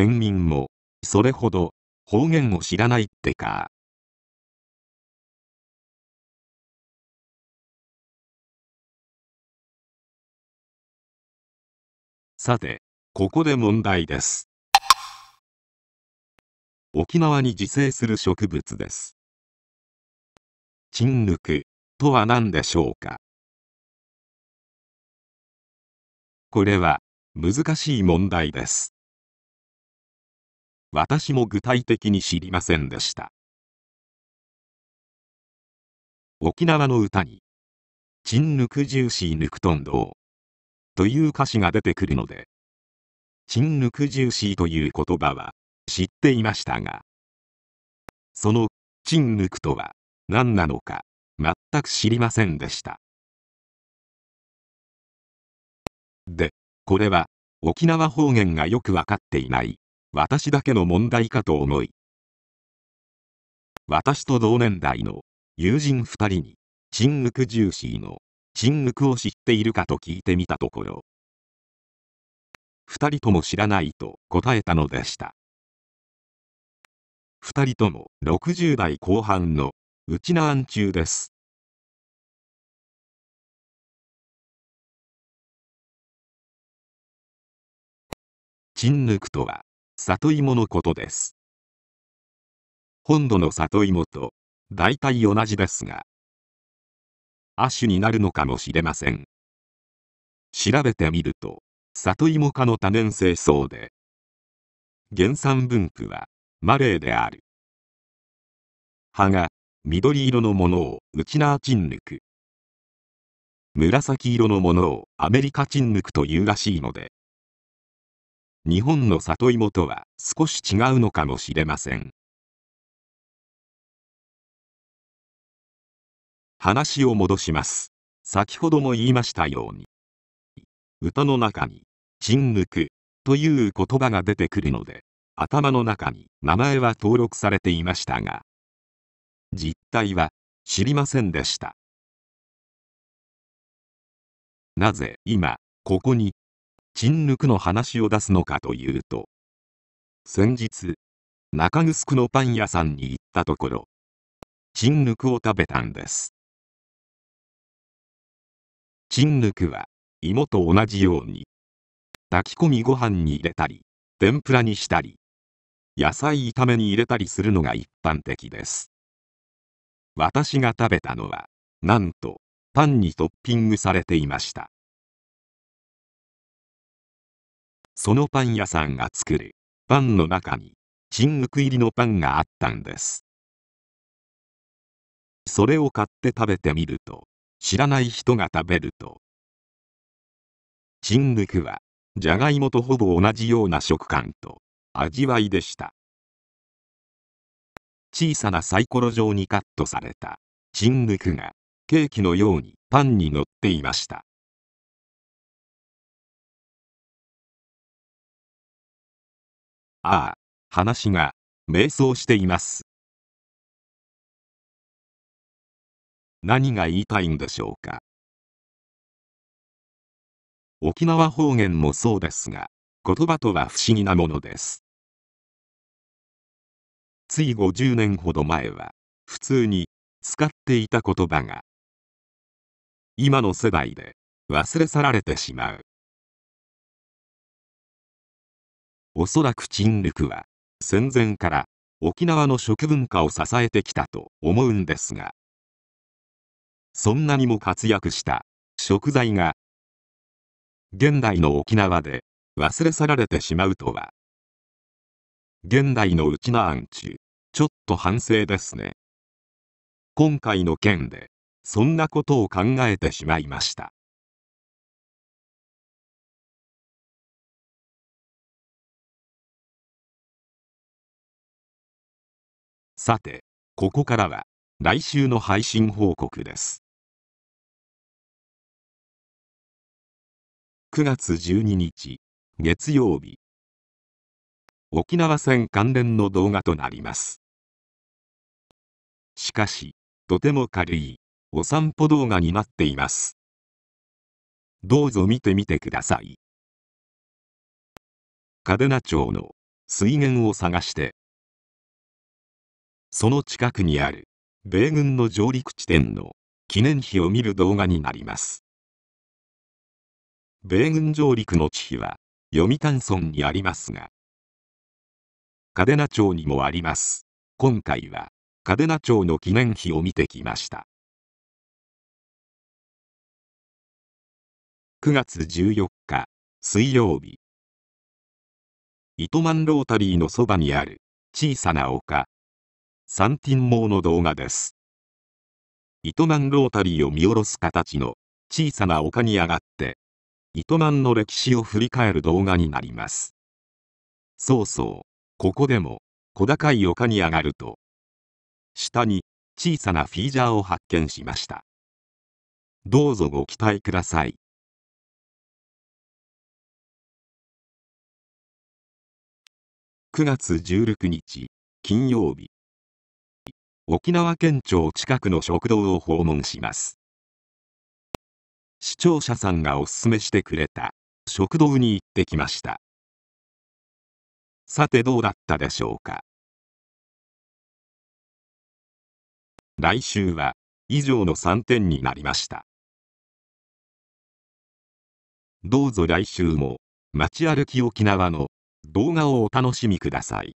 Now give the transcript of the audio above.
県民も、それほど、方言を知らないってか。さて、ここで問題です。沖縄に自生する植物です。沈抜とは何でしょうかこれは難しい問題です。私も具体的に知りませんでした。沖縄の歌に、チンヌクジューシーヌクトンドという歌詞が出てくるので、チンヌクジューシーという言葉は知っていましたが、そのチンヌクとは何なのか全く知りませんでした。で、これは沖縄方言がよくわかっていない私だけの問題かと思い私と同年代の友人2人に新宿ジューシーの新宿を知っているかと聞いてみたところ2人とも知らないと答えたのでした2人とも60代後半のうちなあん中です沈抜くとは里芋のことです。本土の里芋と大体同じですが、亜種になるのかもしれません。調べてみると、里芋科の多年生層で、原産分布はマレーである。葉が緑色のものをウチナーチンヌク、紫色のものをアメリカチンヌクというらしいので、日本の里芋とは少し違うのかもしれません話を戻します先ほども言いましたように歌の中に「沈黙」という言葉が出てくるので頭の中に名前は登録されていましたが実態は知りませんでしたなぜ今ここに沈黙の話を出すのかというと先日中城のパン屋さんに行ったところ沈ぬを食べたんです沈ぬは芋と同じように炊き込みご飯に入れたり天ぷらにしたり野菜炒めに入れたりするのが一般的です私が食べたのはなんとパンにトッピングされていましたそのパン屋さんが作るパンの中に新肉入りのパンがあったんですそれを買って食べてみると知らない人が食べると新肉はじゃがいもとほぼ同じような食感と味わいでした小さなサイコロ状にカットされた新肉がケーキのようにパンに乗っていましたああ、話が、迷走しています。何が言いたいんでしょうか。沖縄方言もそうですが、言葉とは不思議なものです。つい50年ほど前は、普通に使っていた言葉が、今の世代で忘れ去られてしまう。おそらく陳陸は戦前から沖縄の食文化を支えてきたと思うんですがそんなにも活躍した食材が現代の沖縄で忘れ去られてしまうとは現代のうちなアンチちょっと反省ですね今回の件でそんなことを考えてしまいましたさて、ここからは来週の配信報告です。9月12日、月曜日。沖縄戦関連の動画となります。しかし、とても軽いお散歩動画になっています。どうぞ見てみてください。嘉手納町の水源を探してその近くにある米軍の上陸地点の記念碑を見る動画になります米軍上陸の地碑は読谷村にありますが嘉手納町にもあります今回は嘉手納町の記念碑を見てきました9月14日水曜日糸満ロータリーのそばにある小さな丘三ン網の動画です。糸満ロータリーを見下ろす形の小さな丘に上がって、糸満の歴史を振り返る動画になります。そうそう、ここでも小高い丘に上がると、下に小さなフィージャーを発見しました。どうぞご期待ください。9月16日、金曜日。沖縄県庁近くの食堂を訪問します視聴者さんがおすすめしてくれた食堂に行ってきましたさてどうだったでしょうか来週は以上の3点になりましたどうぞ来週も街歩き沖縄の動画をお楽しみください